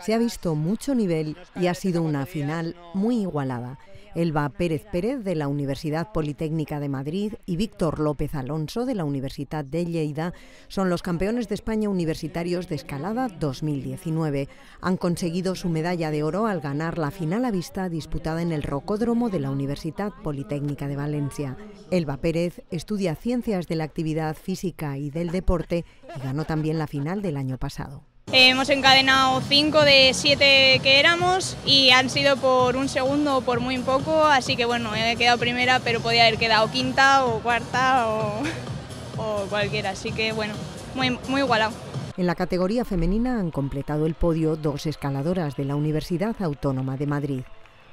Se ha visto mucho nivel y ha sido una final muy igualada. Elba Pérez Pérez de la Universidad Politécnica de Madrid y Víctor López Alonso de la Universidad de Lleida son los campeones de España universitarios de escalada 2019. Han conseguido su medalla de oro al ganar la final a vista disputada en el Rocódromo de la Universidad Politécnica de Valencia. Elba Pérez estudia ciencias de la actividad física y del deporte y ganó también la final del año pasado. Hemos encadenado cinco de siete que éramos y han sido por un segundo o por muy poco, así que bueno, he quedado primera, pero podía haber quedado quinta o cuarta o, cualquiera, así que bueno, muy, muy igualado. En la categoría femenina han completado el podio dos escaladoras de la Universidad Autónoma de Madrid.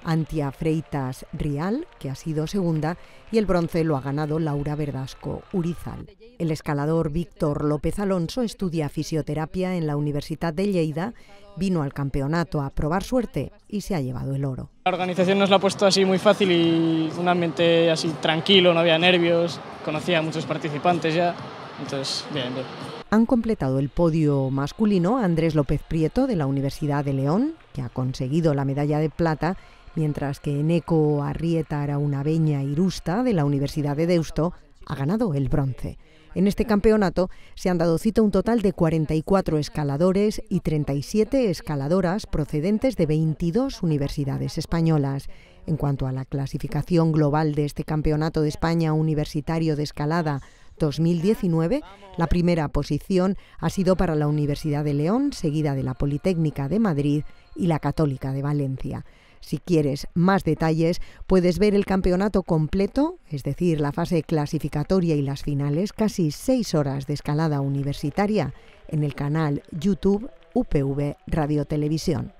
Antia Freitas Rial, que ha sido segunda, y el bronce lo ha ganado Laura Verdasco Urizal. El escalador Víctor López Alonso estudia fisioterapia en la Universidad de Lleida, vino al campeonato a probar suerte y se ha llevado el oro. La organización nos la ha puesto así muy fácil y un ambiente así tranquilo, no había nervios, conocía a muchos participantes ya, entonces bien, bien. Han completado el podio masculino Andrés López Prieto de la Universidad de León, que ha conseguido la medalla de plata, mientras que Eneco Arrieta Beña Irusta de la Universidad de Deusto ha ganado el bronce. En este campeonato se han dado cita un total de 44 escaladores y 37 escaladoras procedentes de 22 universidades españolas. En cuanto a la clasificación global de este Campeonato de España Universitario de Escalada 2019, la primera posición ha sido para la Universidad de León, seguida de la Politécnica de Madrid y la Católica de Valencia. Si quieres más detalles, puedes ver el campeonato completo, es decir, la fase clasificatoria y las finales, casi seis horas de escalada universitaria, en el canal YouTube UPV Radio Televisión.